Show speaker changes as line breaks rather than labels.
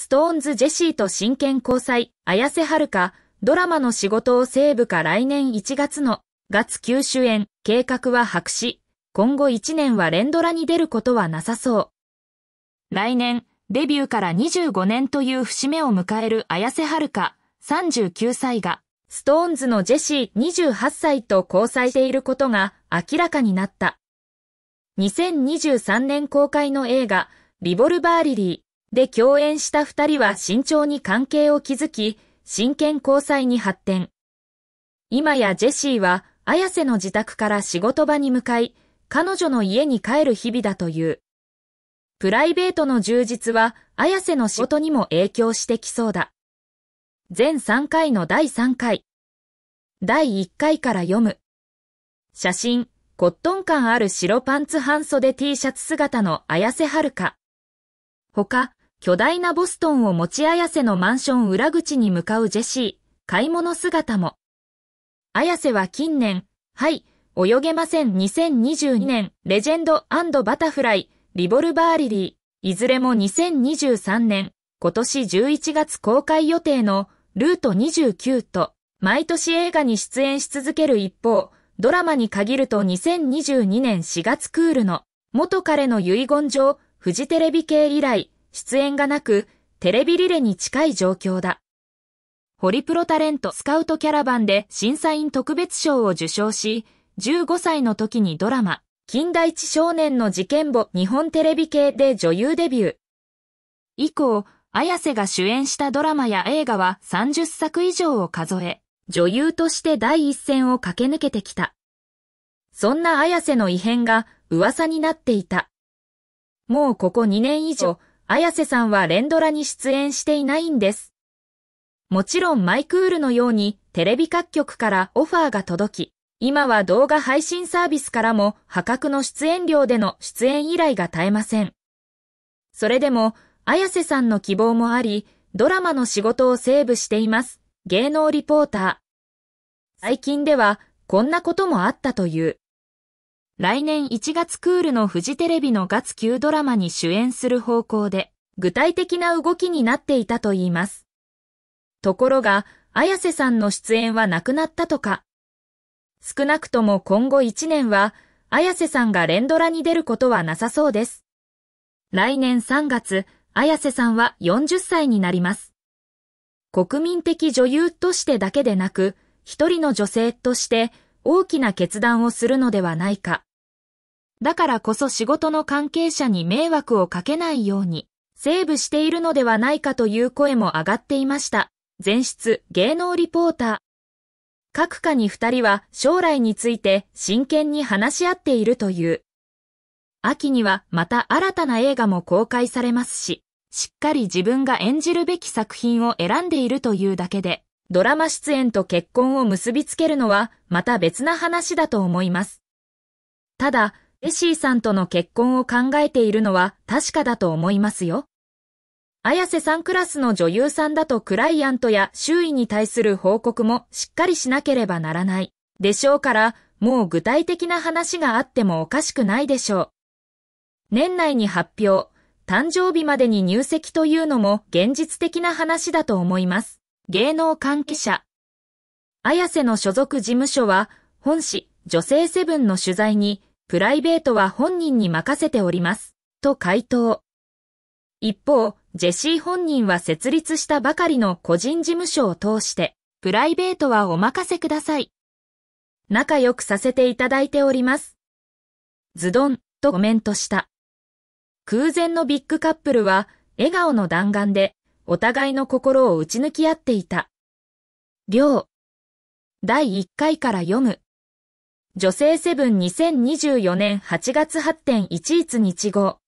ストーンズ・ジェシーと真剣交際、綾瀬はるか、ドラマの仕事をセーブか来年1月の、月9主演、計画は白紙。今後1年は連ドラに出ることはなさそう。来年、デビューから25年という節目を迎える綾瀬はるか、39歳が、ストーンズのジェシー28歳と交際していることが明らかになった。2023年公開の映画、リボルバーリリー。で共演した二人は慎重に関係を築き、真剣交際に発展。今やジェシーは、綾瀬の自宅から仕事場に向かい、彼女の家に帰る日々だという。プライベートの充実は、綾瀬の仕事にも影響してきそうだ。全3回の第3回。第1回から読む。写真、コットン感ある白パンツ半袖 T シャツ姿の綾瀬はるか。他、巨大なボストンを持ち綾瀬のマンション裏口に向かうジェシー、買い物姿も。綾瀬は近年、はい、泳げません2022年、レジェンドバタフライ、リボルバーリリー、いずれも2023年、今年11月公開予定のルート29と、毎年映画に出演し続ける一方、ドラマに限ると2022年4月クールの、元彼の遺言状、フジテレビ系以来、出演がなく、テレビリレーに近い状況だ。ホリプロタレントスカウトキャラバンで審査員特別賞を受賞し、15歳の時にドラマ、近代一少年の事件簿日本テレビ系で女優デビュー。以降、綾瀬が主演したドラマや映画は30作以上を数え、女優として第一線を駆け抜けてきた。そんな綾瀬の異変が噂になっていた。もうここ2年以上、綾瀬さんは連ドラに出演していないんです。もちろんマイクールのようにテレビ各局からオファーが届き、今は動画配信サービスからも破格の出演料での出演依頼が絶えません。それでも、綾瀬さんの希望もあり、ドラマの仕事をセーブしています。芸能リポーター。最近では、こんなこともあったという。来年1月クールのフジテレビの月9ドラマに主演する方向で、具体的な動きになっていたといいます。ところが、綾瀬さんの出演はなくなったとか。少なくとも今後1年は、綾瀬さんが連ドラに出ることはなさそうです。来年3月、綾瀬さんは40歳になります。国民的女優としてだけでなく、一人の女性として大きな決断をするのではないか。だからこそ仕事の関係者に迷惑をかけないように、セーブしているのではないかという声も上がっていました。前室芸能リポーター。各家に二人は将来について真剣に話し合っているという。秋にはまた新たな映画も公開されますし、しっかり自分が演じるべき作品を選んでいるというだけで、ドラマ出演と結婚を結びつけるのはまた別な話だと思います。ただ、エシーさんとの結婚を考えているのは確かだと思いますよ。綾瀬さんクラスの女優さんだとクライアントや周囲に対する報告もしっかりしなければならないでしょうから、もう具体的な話があってもおかしくないでしょう。年内に発表、誕生日までに入籍というのも現実的な話だと思います。芸能関係者。綾瀬の所属事務所は、本誌、女性セブンの取材に、プライベートは本人に任せております、と回答。一方、ジェシー本人は設立したばかりの個人事務所を通して、プライベートはお任せください。仲良くさせていただいております。ズドン、とコメントした。空前のビッグカップルは、笑顔の弾丸で、お互いの心を打ち抜き合っていた。りょう。第1回から読む。女性セブン2024年8月8.11日号。